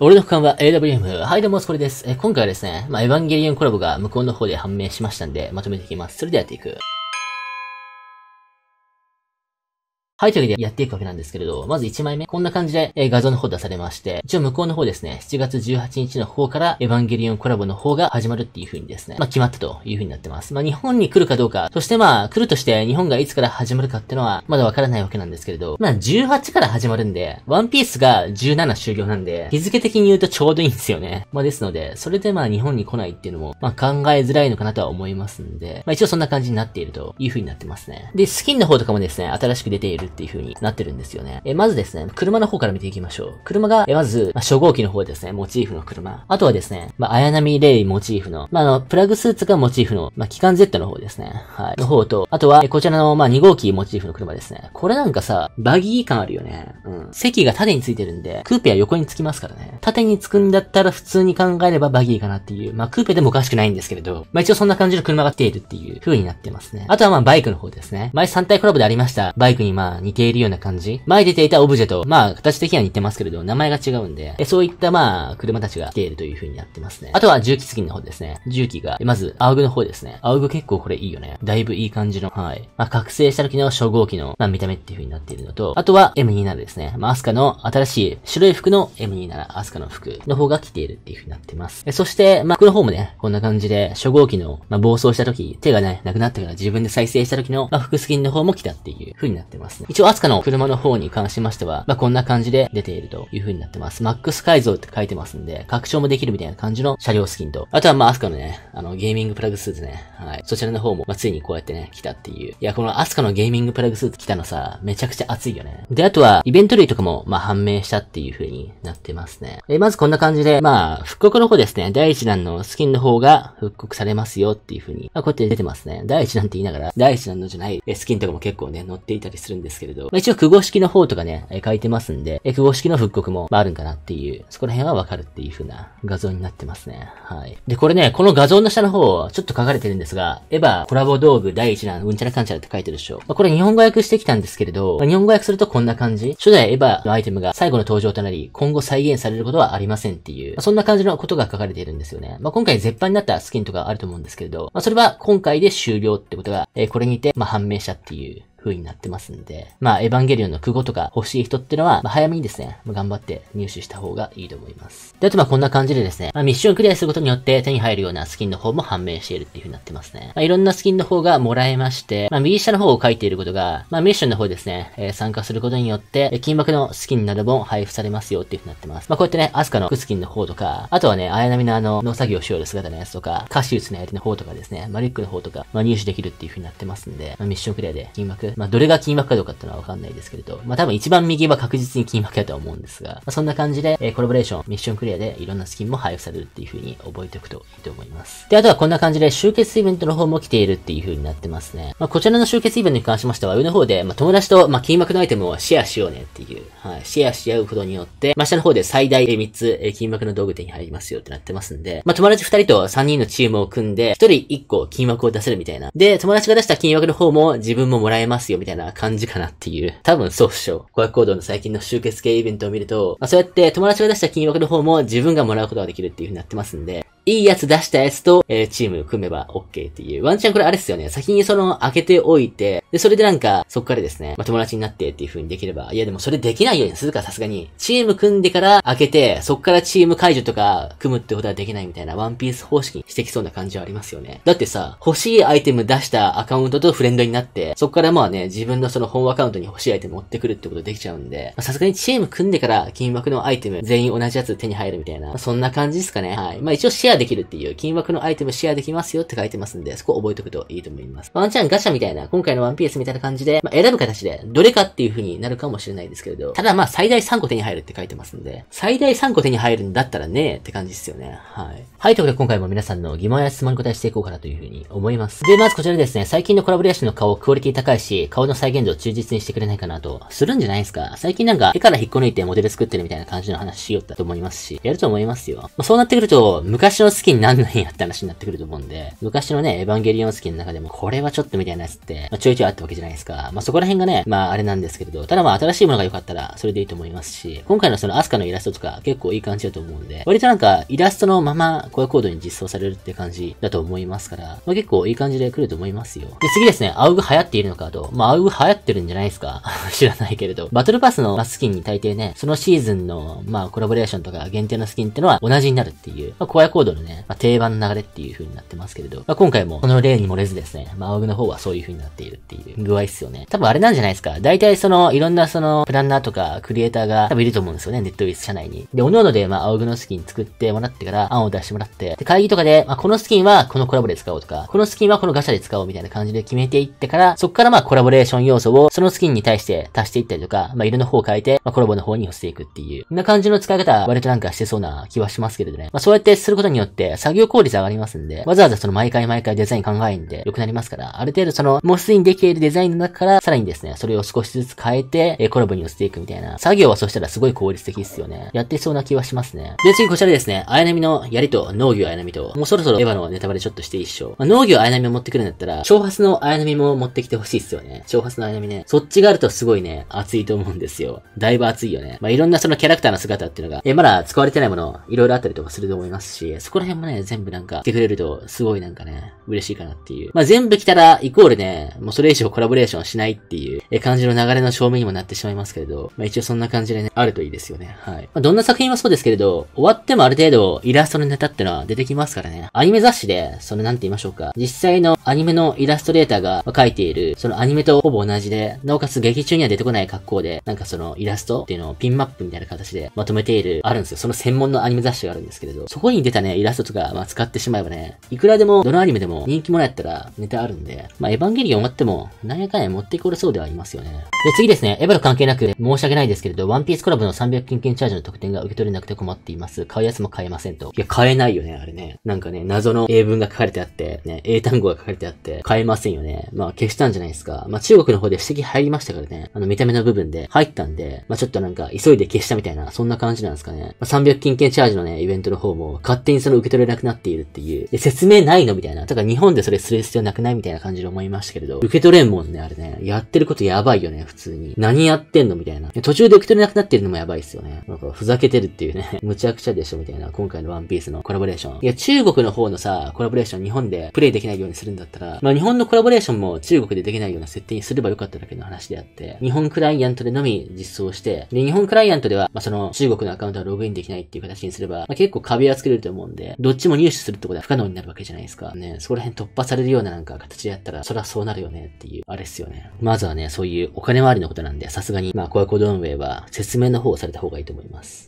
俺の区間は AWM。はい、どうも、これです。え今回はですね、まあ、エヴァンゲリオンコラボが向こうの方で判明しましたんで、まとめていきます。それではやっていく。はい、というわけでやっていくわけなんですけれど、まず1枚目、こんな感じで、え画像の方出されまして、一応向こうの方ですね、7月18日の方から、エヴァンゲリオンコラボの方が始まるっていう風にですね、まあ、決まったという風になってます。まあ、日本に来るかどうか、そしてまあ、来るとして日本がいつから始まるかってのは、まだわからないわけなんですけれど、まあ、18から始まるんで、ワンピースが17終了なんで、日付的に言うとちょうどいいんですよね。まあ、ですので、それでまあ、日本に来ないっていうのも、まあ、考えづらいのかなとは思いますんで、まあ、一応そんな感じになっているという風になってますね。で、スキンの方とかもですね、新しく出ているっていう風になってるんですよね。え、まずですね、車の方から見ていきましょう。車が、え、まず、まあ、初号機の方ですね、モチーフの車。あとはですね、まあ、綾波レイモチーフの、まあ、の、プラグスーツがモチーフの、まあ、機関 Z の方ですね。はい。の方と、あとは、え、こちらの、まあ、2号機モチーフの車ですね。これなんかさ、バギー感あるよね。うん。席が縦についてるんで、クーペは横につきますからね。縦につくんだったら普通に考えればバギーかなっていう。まあ、クーペでもおかしくないんですけれど、まあ、一応そんな感じの車が来ているっていう風になってますね。あとはまあ、バイクの方ですね。前3体コラボでありました。バイクにまあ、似ているような感じ前出ていたオブジェと、まあ、形的には似てますけれど、名前が違うんで、えそういったまあ、車たちが来ているという風になってますね。あとは、重機付きの方ですね。重機が、まず、青具の方ですね。青具結構これいいよね。だいぶいい感じの、はい。まあ、覚醒した時の初号機の、まあ、見た目っていう風になっているのと、あとは、M27 ですね。まあ、アスカの新しい白い服の M27、アスカの服の方が来ているっていう風になってます。えそして、まあ、服の方もね、こんな感じで、初号機の、まあ、暴走した時、手がね、なくなってから自分で再生した時の、まあ、服スキンの方も来たっていう風になってますね。一応、アスカの車の方に関しましては、まあ、こんな感じで出ているという風になってます。マックス改造って書いてますんで、拡張もできるみたいな感じの車両スキンと、あとはまあ、アスカのね、あの、ゲーミングプラグスーツね、はい。そちらの方も、まあ、ついにこうやってね、来たっていう。いや、このアスカのゲーミングプラグスーツ来たのさ、めちゃくちゃ熱いよね。で、あとは、イベント類とかも、まあ、判明したっていう風になってますね。え、まずこんな感じで、まあ、復刻の方ですね、第一弾のスキンの方が復刻されますよっていう風に、まあ、こうやって出てますね。第一弾って言いながら、第一弾のじゃないスキンとかも結構ね、載っていたりするんですですけれど、まあ、一応、久号式の方とかね、え書いてますんで、え久式の復刻も、まあ、あるんかなっていう、そこら辺はわかるっていう風な画像になってますね。はい。で、これね、この画像の下の方、ちょっと書かれてるんですが、エヴァコラボ道具第1弾、うんちゃらかんちゃらって書いてるでしょ。まあ、これ日本語訳してきたんですけれど、まあ、日本語訳するとこんな感じ。初代エヴァのアイテムが最後の登場となり、今後再現されることはありませんっていう、まあ、そんな感じのことが書かれているんですよね。まあ、今回絶版になったスキンとかあると思うんですけれど、まあ、それは今回で終了ってことが、えー、これにて、まあ、判明したっていう風になってますんで、まあ、エヴァンゲリオンの句語とか欲しい人ってのは、まあ、早めにですね、頑張って入手した方がいいと思います。で、あとまあこんな感じでですね、まあ、ミッションクリアすることによって手に入るようなスキンの方も判明しているっていう風になってますね。まあ、いろんなスキンの方がもらえまして、まあ、右下の方を書いていることが、まあ、ミッションの方ですね、えー、参加することによって、金箔のスキンなども配布されますよっていう風になってます。まあ、こうやってね、アスカの服スキンの方とか、あとはね、綾波のあの、農作業しようる姿のやつとか、カシウスのやりの方とかですね、マリックの方とか、まあ、入手できるっていう風になってますんで、まあ、ミッションクリアで金箔まあ、どれが金膜かどうかっていうのはわかんないですけれど、まあ、多分一番右は確実に金幕やとは思うんですが、まあ、そんな感じで、えー、コラボレーション、ミッションクリアでいろんなスキンも配布されるっていう風に覚えておくといいと思います。で、あとはこんな感じで集結イベントの方も来ているっていう風になってますね。まあ、こちらの集結イベントに関しましては、上の方で、まあ、友達と、まあ、筋のアイテムをシェアしようねっていう、はい、シェアし合うことによって、まあ、下の方で最大3つ、えー、筋膜の道具手に入りますよってなってますんで、まあ、友達2人と3人のチームを組んで、1人1個金幕を出せるみたいな。で、友達が出した金幕の方も自分ももらえますますよみたいな感じかなっていう。多分そうっしょ。語学行動の最近の集結系イベントを見ると、まあ、そうやって友達が出した金額の方も自分がもらうことができるっていう風になってますんで、いいやつ出したやつと、えー、チーム組めば OK っていう。ワンチャンこれあれっすよね。先にその、開けておいて、で、それでなんか、そっからですね、まあ、友達になってっていう風にできれば、いやでもそれできないようにするからさすがに、チーム組んでから開けて、そっからチーム解除とか組むってことはできないみたいなワンピース方式にしてきそうな感じはありますよね。だってさ、欲しいアイテム出したアカウントとフレンドになって、そっからまあね、自分のその本アカウントに欲しいアイテム持ってくるってことできちゃうんで、さすがにチーム組んでから金枠のアイテム全員同じやつ手に入るみたいな、そんな感じですかね。はい。まあ一応シェアできるっていう、金枠のアイテムシェアできますよって書いてますんで、そこ覚えておくといいと思います。ワンチャンガシャみたいな、今回のワン PS みたいな感じで、まあ、選ぶ形で、どれかっていう風になるかもしれないですけれど、ただまあ最大3個手に入るって書いてますんで、最大3個手に入るんだったらね、って感じですよね。はい。はい、ということで今回も皆さんの疑問や質問に答えしていこうかなという風に思います。で、まずこちらですね、最近のコラボレーションの顔、クオリティ高いし、顔の再現度を忠実にしてくれないかなと、するんじゃないですか。最近なんか、絵から引っこ抜いてモデル作ってるみたいな感じの話しよったと思いますし、やると思いますよ。まあ、そうなってくると、昔の好きになんないやって話になってくると思うんで、昔のね、エヴァンゲリオン好きの中でも、これはちょっとみたいなやつって、まあ、ちょいちょいがあったわけじゃないですか。まあ、そこら辺がね、まあ、あれなんですけれど、ただまあ、新しいものが良かったら、それでいいと思いますし、今回のそのアスカのイラストとか結構いい感じだと思うんで、割となんか、イラストのまま、コアコードに実装されるって感じだと思いますから、まあ、結構いい感じで来ると思いますよ。で、次ですね、アウグ流行っているのかと、まあ、アウグ流行ってるんじゃないですか 知らないけれど、バトルパスのスキンに大抵ね、そのシーズンの、まあ、コラボレーションとか限定のスキンってのは同じになるっていう、まあ、コアコードのね、まあ、定番の流れっていう風になってますけれど、まあ、今回も、この例に漏れずですね、まあ、アウグの方はそういう風になっているっていう具合っすよね。多分あれなんじゃないですか。大体その、いろんなその、プランナーとか、クリエイターが多分いると思うんですよね。ネットウィス社内に。で、おのおので、まあ、青グのスキン作ってもらってから、案を出してもらって、で、会議とかで、まあ、このスキンはこのコラボで使おうとか、このスキンはこのガチャで使おうみたいな感じで決めていってから、そっからまあ、コラボレーション要素を、そのスキンに対して足していったりとか、まあ、色の方を変えて、まあ、コラボの方に寄せていくっていう。そんな感じの使い方、割となんかしてそうな気はしますけれどね。まあ、そうやってすることによって、作業効率上がりますんで、わざわざその毎回毎回デザイン考えんで、良くなりますから、ある程度その、もうすでにできているデザインの中から、さらにですね、それを少しずつ変えて、えコラボに寄せていくみたいな。作業はそしたらすごい効率的ですよね。やってそうな気はしますね。で、次こちらですね、綾波の槍と農業綾波と、もうそろそろエヴァのネタバレちょっとして一緒。まあ、農業綾波を持ってくるんだったら、挑発の綾波も持ってきてほしいですよね。挑発の綾波ね。そっちがあるとすごいね、熱いと思うんですよ。だいぶ熱いよね。まあ、いろんなそのキャラクターの姿っていうのが、え、まだ使われてないもの、いろいろあったりとかすると思いますし、そこら辺もね、全部なんか、来てくれると、すごいなんかね、嬉しいかなっていう。まあ、全部来たら、イコールね、もうそれ上コラボレーションしないっていう感じの流れの証明にもなってしまいますけれど、まあ一応そんな感じでね、あるといいですよね。はい。まあどんな作品もそうですけれど、終わってもある程度イラストのネタってのは出てきますからね。アニメ雑誌で、そのなんて言いましょうか、実際のアニメのイラストレーターが書いている、そのアニメとほぼ同じで、なおかつ劇中には出てこない格好で、なんかそのイラストっていうのをピンマップみたいな形でまとめている、あるんですよ。その専門のアニメ雑誌があるんですけれど、そこに出たね、イラストとか、まあ使ってしまえばね、いくらでも、どのアニメでも人気もらったらネタあるんで、まあエヴァンゲリオン終わっても、何やかんや持ってこれそうではいますよね。で、次ですね。エヴァと関係なく、申し訳ないですけれど、ワンピースコラボの300金券チャージの特典が受け取れなくて困っています。買うやつも買えませんと。いや、買えないよね、あれね。なんかね、謎の英文が書かれてあって、ね、英単語が書かれてあって、買えませんよね。まあ、消したんじゃないですか。まあ、中国の方で指摘入りましたからね。あの、見た目の部分で入ったんで、まあ、ちょっとなんか、急いで消したみたいな、そんな感じなんですかね。まあ、300金券チャージのね、イベントの方も、勝手にその受け取れなくなっているっていう。で、説明ないのみたいな。だから日本でそれする必要なくないみたいな感じで思いましたけれど、受け取れれんもんね、あれね。やってることやばいよね、普通に。何やってんのみたいな。途中で受け取れなくなってるのもやばいっすよね。なんかふざけてるっていうね。むちゃくちゃでしょ、みたいな。今回のワンピースのコラボレーション。いや、中国の方のさ、コラボレーション日本でプレイできないようにするんだったら、まあ日本のコラボレーションも中国でできないような設定にすればよかっただけの話であって、日本クライアントでのみ実装して、で、日本クライアントでは、まあその中国のアカウントはログインできないっていう形にすれば、まあ結構壁は作れると思うんで、どっちも入手するってことは不可能になるわけじゃないですか。ね、そこら辺突破されるようななんか形でやったら、そはそうなるよねっていう、あれっすよね。まずはね、そういうお金回りのことなんで、さすがに、まあ、コアコード運営は説明の方をされた方がいいと思います。